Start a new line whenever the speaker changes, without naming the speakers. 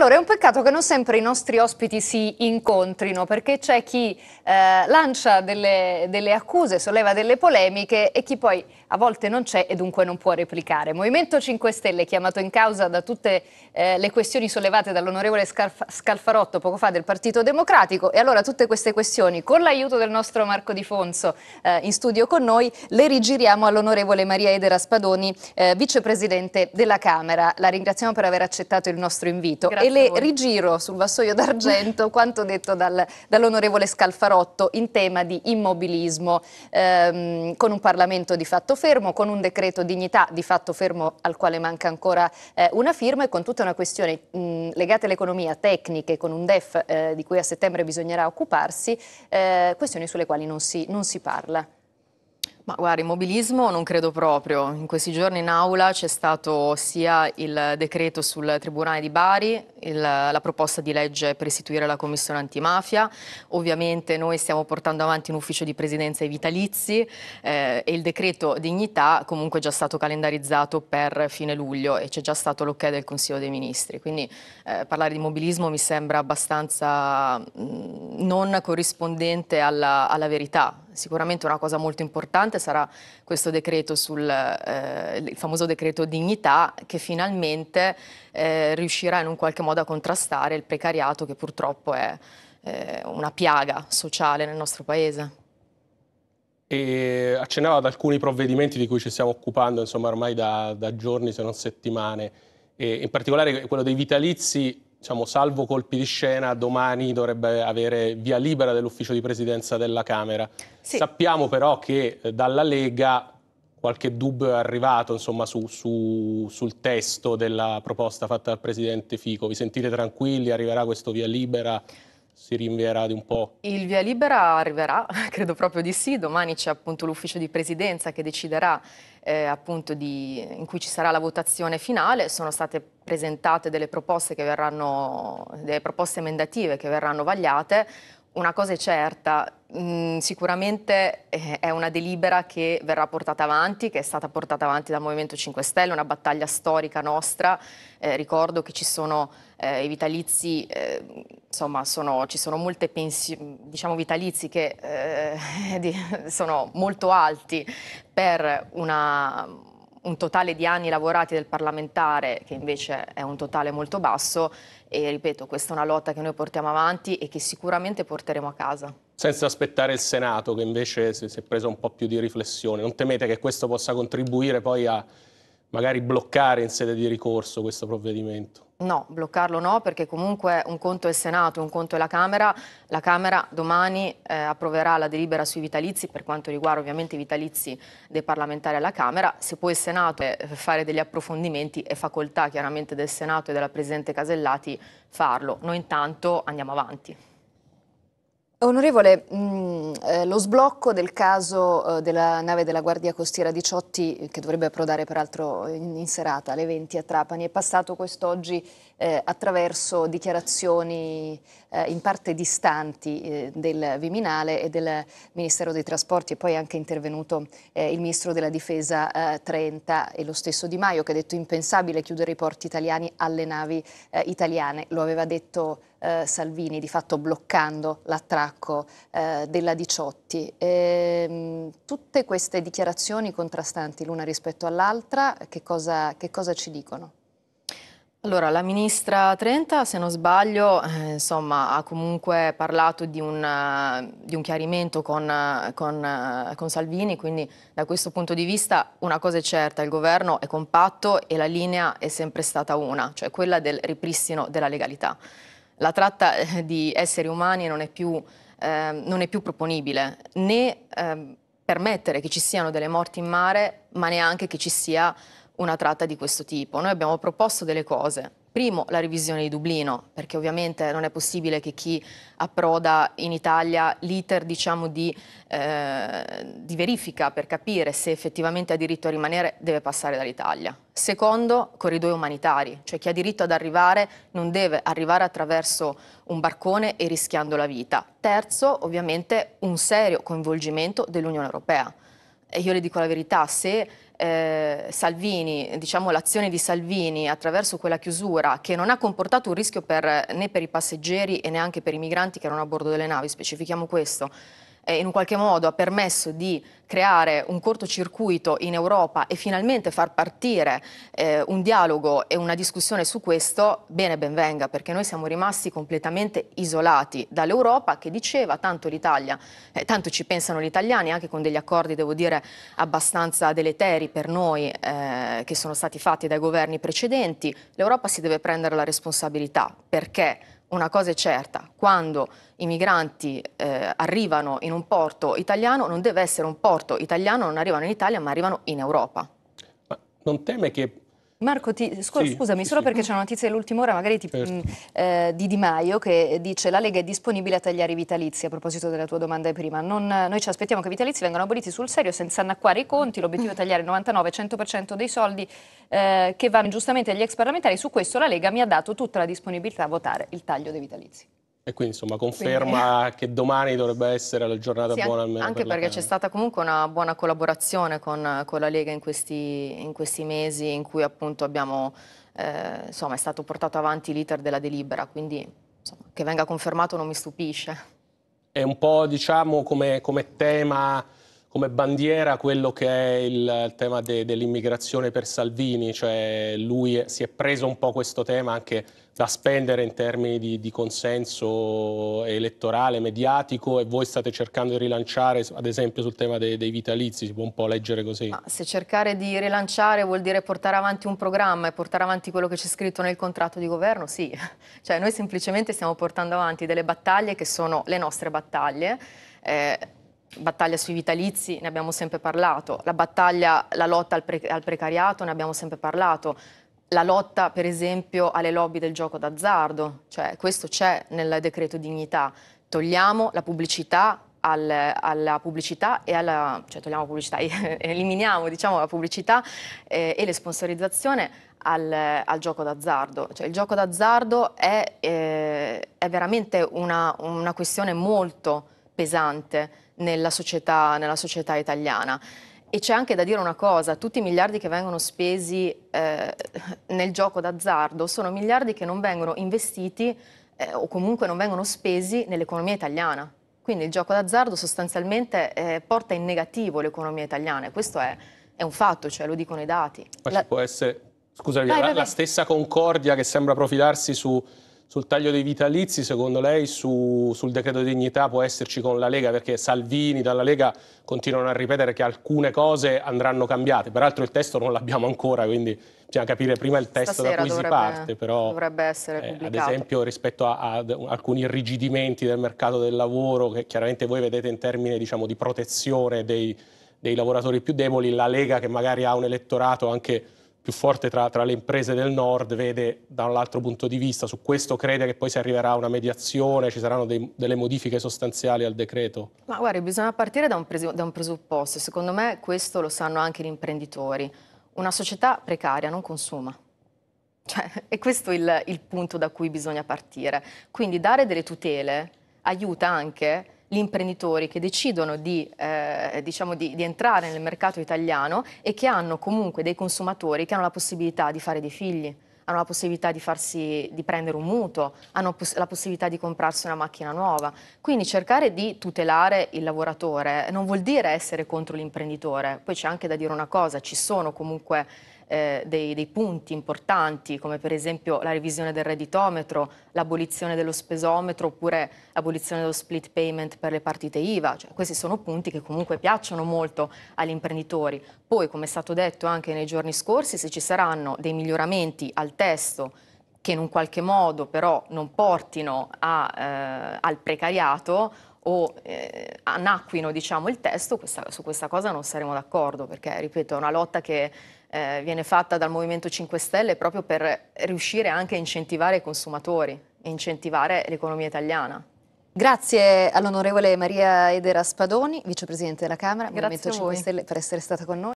Allora, è un peccato che non sempre i nostri ospiti si incontrino, perché c'è chi eh, lancia delle, delle, accuse, solleva delle polemiche e chi poi a volte non c'è e dunque non può replicare. Movimento 5 Stelle, chiamato in causa da tutte eh, le questioni sollevate dall'onorevole Scalf Scalfarotto poco fa del Partito Democratico, e allora tutte queste questioni, con l'aiuto del nostro Marco Di Fonso eh, in studio con noi, le rigiriamo all'onorevole Maria Edera Spadoni, eh, vicepresidente della Camera. La ringraziamo per aver accettato il nostro invito. Grazie e le rigiro sul vassoio d'argento quanto detto dal, dall'onorevole Scalfarotto in tema di immobilismo, ehm, con un Parlamento di fatto fermo, con un decreto dignità di fatto fermo al quale manca ancora eh, una firma e con tutta una questione mh, legata all'economia, tecniche, con un DEF eh, di cui a settembre bisognerà occuparsi, eh, questioni sulle quali non si, non si parla.
Ma guarda, immobilismo non credo proprio. In questi giorni in aula c'è stato sia il decreto sul Tribunale di Bari, il, la proposta di legge per istituire la Commissione antimafia. Ovviamente noi stiamo portando avanti un ufficio di presidenza ai vitalizi eh, e il decreto dignità comunque è già stato calendarizzato per fine luglio e c'è già stato l'ok del Consiglio dei Ministri. Quindi eh, parlare di immobilismo mi sembra abbastanza mh,
mm,
non corrispondente alla, alla verità sicuramente una cosa molto importante sarà questo decreto sul eh, il famoso decreto dignità che finalmente eh, riuscirà in un qualche modo a contrastare il precariato che purtroppo è eh, una piaga sociale nel nostro paese.
E accennava ad alcuni provvedimenti di cui ci stiamo occupando insomma, ormai da, da giorni se non settimane, e in particolare quello dei vitalizi diciamo, salvo colpi di scena, domani dovrebbe avere via libera dell'ufficio di presidenza della Camera. Sì. Sappiamo però che eh, dalla Lega qualche dubbio è arrivato insomma, su, su, sul testo della proposta fatta dal Presidente Fico. Vi sentite tranquilli? Arriverà questo via libera? si
rinvierà di un po'? Il via libera arriverà, credo proprio di sì, domani c'è appunto l'ufficio di presidenza che deciderà eh, appunto di, in cui ci sarà la votazione finale, sono state presentate delle proposte, che verranno, delle proposte emendative che verranno vagliate, una cosa è certa, mh, mm, sicuramente eh, è una delibera che verrà portata avanti, che è stata portata avanti dal Movimento 5 Stelle, una battaglia storica nostra. Eh, ricordo che ci sono eh, i vitalizi, eh, insomma, sono, ci sono molte pensioni, diciamo vitalizi che eh, di, sono molto alti per una, un totale di anni lavorati del parlamentare, che invece è un totale molto basso, e ripeto, questa è una lotta che noi portiamo avanti e che sicuramente porteremo a casa.
Senza aspettare il Senato, che invece si è preso un po' più di riflessione, non temete che questo possa contribuire poi a magari bloccare in sede di ricorso questo provvedimento?
No, bloccarlo no, perché comunque un conto è il Senato, un conto è la Camera. La Camera domani eh, approverà la delibera sui vitalizi per quanto riguarda ovviamente i vitalizi dei parlamentari alla Camera. Se poi il Senato eh, fare degli approfondimenti è facoltà chiaramente del Senato e della Presidente Casellati farlo. Noi intanto andiamo avanti.
Onorevole, mh, mm, eh, lo sblocco del caso eh, della nave della Guardia Costiera 18, eh, che dovrebbe approdare peraltro in, in serata alle 20 a Trapani, è passato quest'oggi eh, attraverso dichiarazioni eh, in parte distanti eh, del Viminale e del Ministero dei Trasporti e poi è anche intervenuto il Ministro della Difesa Trenta e lo stesso Di Maio che ha detto impensabile chiudere i porti italiani alle navi italiane, lo aveva detto eh, Salvini, di fatto bloccando l'attracco eh, della Diciotti. E, ehm, tutte queste dichiarazioni contrastanti l'una rispetto all'altra, che, che cosa ci dicono?
Allora, la ministra Trenta, se non sbaglio, eh, insomma, ha comunque parlato di un, uh, di un chiarimento con, uh, con, uh, con, Salvini, quindi da questo punto di vista una cosa è certa, il governo è compatto e la linea è sempre stata una, cioè quella del ripristino della legalità la tratta eh, di esseri umani non è più, eh, non è più proponibile, né eh, permettere che ci siano delle morti in mare, ma neanche che ci sia una tratta di questo tipo. Noi abbiamo proposto delle cose, Primo, la revisione di Dublino, perché ovviamente non è possibile che chi approda in Italia l'iter diciamo, di, eh, di verifica per capire se effettivamente ha diritto a rimanere deve passare dall'Italia. Secondo, corridoi umanitari, cioè chi ha diritto ad arrivare non deve arrivare attraverso un barcone e rischiando la vita. Terzo, ovviamente un serio coinvolgimento dell'Unione Europea. E io le dico la verità, se eh, Salvini, diciamo l'azione di Salvini attraverso quella chiusura che non ha comportato un rischio per, eh, né per i passeggeri e neanche per i migranti che erano a bordo delle navi, specifichiamo questo, in un qualche modo ha permesso di creare un cortocircuito in Europa e finalmente far partire eh, un dialogo e una discussione su questo, bene ben venga, perché noi siamo rimasti completamente isolati dall'Europa che diceva tanto l'Italia, eh, tanto ci pensano gli italiani, anche con degli accordi, devo dire, abbastanza deleteri per noi eh, che sono stati fatti dai governi precedenti. L'Europa si deve prendere la responsabilità perché una cosa è certa, quando i migranti eh, arrivano in un porto italiano, non deve essere un porto italiano,
non arrivano in Italia, ma arrivano in Europa.
Ma non teme che
Marco, ti, scu sì, scusami, sì, solo sì. perché c'è una notizia dell'ultima ora, magari ti, certo. mh, eh, di Di Maio, che dice la Lega è disponibile a tagliare i vitalizi, a proposito della tua domanda prima. Non, noi ci aspettiamo che i vitalizi vengano aboliti sul serio, senza annacquare i conti, l'obiettivo è tagliare il 99-100% dei soldi eh, che vanno giustamente agli ex parlamentari. Su questo la Lega mi ha dato tutta la disponibilità a votare il taglio dei vitalizi.
E quindi insomma conferma quindi... che domani dovrebbe essere la giornata sì, buona almeno. Anche per perché c'è
stata comunque una buona
collaborazione con, con la Lega in questi, in questi, mesi in cui appunto abbiamo, eh, insomma, è stato portato avanti l'iter della delibera, quindi insomma, che venga confermato non mi stupisce.
È un po' diciamo come, come tema come bandiera quello che è il tema de, dell'immigrazione per Salvini, cioè lui si è preso un po' questo tema anche da spendere in termini di, di consenso elettorale, mediatico e voi state cercando di rilanciare ad esempio sul tema de, dei vitalizi, si può un po' leggere così. Ma
se cercare di rilanciare vuol dire portare avanti un programma e portare avanti quello che c'è scritto nel contratto di governo, sì, cioè noi semplicemente stiamo portando avanti delle battaglie che sono le nostre battaglie. Eh, battaglia sui vitalizi, ne abbiamo sempre parlato, la battaglia, la lotta al, pre al precariato, ne abbiamo sempre parlato, la lotta per esempio alle lobby del gioco d'azzardo, cioè questo c'è nel decreto dignità, togliamo la pubblicità al, alla pubblicità e alla, cioè togliamo la pubblicità, eliminiamo diciamo, la pubblicità eh, e le sponsorizzazioni al, al gioco d'azzardo. Cioè, il gioco d'azzardo è, eh, è, veramente una, una questione molto pesante nella società, nella società italiana. E c'è anche da dire una cosa, tutti i miliardi che vengono spesi eh, nel gioco d'azzardo sono miliardi che non vengono investiti eh, o comunque non vengono spesi nell'economia italiana. Quindi il gioco d'azzardo sostanzialmente eh, porta in negativo l'economia italiana e questo è, è, un fatto, cioè lo dicono i dati.
Ma la... ci può essere, scusami, Dai, la, beh, la stessa concordia che sembra profilarsi su sul taglio dei vitalizi, secondo lei su, sul decreto di dignità può esserci con la Lega? Perché Salvini dalla Lega continuano a ripetere che alcune cose andranno cambiate. Peraltro il testo non l'abbiamo ancora, quindi bisogna capire prima il testo Stasera da cui dovrebbe, si parte. Però,
dovrebbe essere eh, Ad esempio
rispetto a, a, alcuni irrigidimenti del mercato del lavoro, che chiaramente voi vedete in termini diciamo, di protezione dei, dei lavoratori più deboli, la Lega che magari ha un elettorato anche più forte tra, tra le imprese del nord, vede da un altro punto di vista, su questo crede che poi si arriverà a una mediazione, ci saranno dei, delle modifiche sostanziali al decreto?
Ma guardi, bisogna partire da un, pres- da un presupposto, secondo me questo lo sanno anche gli imprenditori, una società precaria non consuma. Cioè, e questo il, il punto da cui bisogna partire. Quindi dare delle tutele aiuta anche gli imprenditori che decidono di, eh, diciamo di, di, entrare nel mercato italiano e che hanno comunque dei consumatori che hanno la possibilità di fare dei figli, hanno la possibilità di, farsi, di prendere un mutuo, hanno poss la possibilità di comprarsi una macchina nuova. Quindi cercare di tutelare il lavoratore non vuol dire essere contro l'imprenditore. Poi c'è anche da dire una cosa, ci sono comunque eh, dei, dei, punti importanti come per esempio la revisione del redditometro, l'abolizione dello spesometro oppure l'abolizione dello split payment per le partite IVA. Cioè, questi sono punti che comunque piacciono molto agli imprenditori. Poi, come è stato detto anche nei giorni scorsi, se ci saranno dei miglioramenti al testo che in un qualche modo però non portino a, eh, al precariato o eh, anacquino diciamo, il testo, questa, su questa cosa non saremo d'accordo, perché ripeto è una lotta che eh, viene fatta dal Movimento 5 Stelle proprio per riuscire anche a incentivare i consumatori e incentivare l'economia italiana.
Grazie all'onorevole Maria Edera Spadoni, vicepresidente della Camera, Grazie Movimento 5 Stelle, per essere stata con noi.